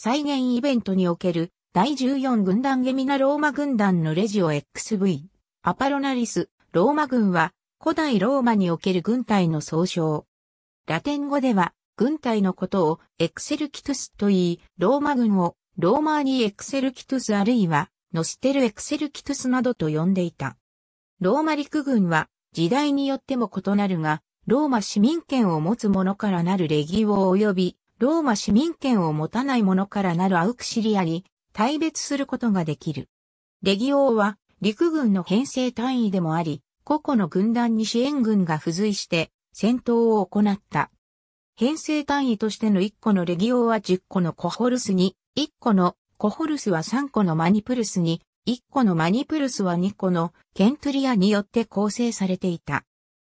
再現イベントにおける第14軍団ゲミナローマ軍団のレジオ XV、アパロナリス、ローマ軍は古代ローマにおける軍隊の総称。ラテン語では軍隊のことをエクセルキトゥスと言い、ローマ軍をローマーニエクセルキトゥスあるいはノステルエクセルキトゥスなどと呼んでいた。ローマ陸軍は時代によっても異なるが、ローマ市民権を持つ者からなるレギオ及びローマ市民権を持たない者からなるアウクシリアに、大別することができる。レギオーは陸軍の編成単位でもあり、個々の軍団に支援軍が付随して戦闘を行った。編成単位としての1個のレギオーは10個のコホルスに、1個のコホルスは3個のマニプルスに、1個のマニプルスは2個のケントリアによって構成されていた。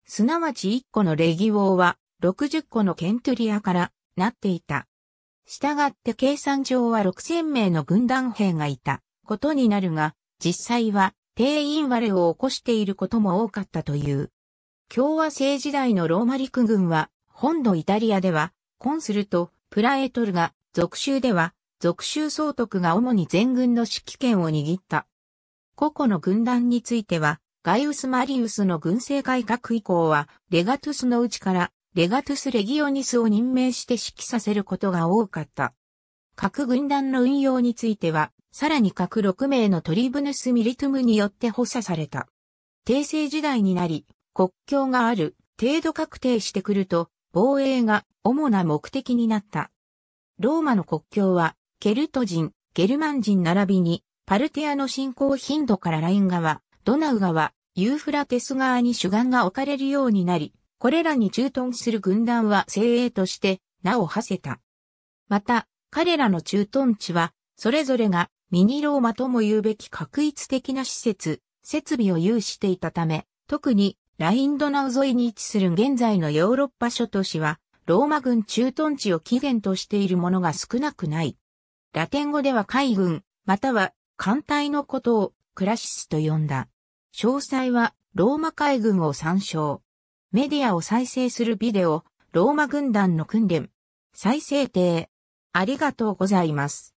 すなわち1個のレギオーは60個のケントリアからなっていた。したがって計算上は6000名の軍団兵がいたことになるが、実際は定員割れを起こしていることも多かったという。共和制時代のローマ陸軍は、本土イタリアでは、コンスルとプラエトルが、属州では、属州総督が主に全軍の指揮権を握った。個々の軍団については、ガイウス・マリウスの軍政改革以降は、レガトゥスのうちからレガトゥス・レギオニスを任命して指揮させることが多かった。各軍団の運用については、さらに各6名のトリブヌス・ミリトゥムによって補佐された。帝政時代になり、国境がある程度確定してくると、防衛が主な目的になった。ローマの国境は、ケルト人、ゲルマン人並びに、パルティアの進行頻度からライン側、ドナウ川、ユーフラテス側に主眼が置かれるようになり、これらに駐屯する軍団は精鋭として名を馳せた。また、彼らの駐屯地は、それぞれがミニローマとも言うべき確一的な施設、設備を有していたため、特にラインドナウ沿いに位置する現在のヨーロッパ諸都市は、ローマ軍駐屯地を起源としているものが少なくない。ラテン語では海軍、または艦隊のことをクラシスと呼んだ。詳細はローマ海軍を参照。メディアを再生するビデオ、ローマ軍団の訓練。再生定。ありがとうございます。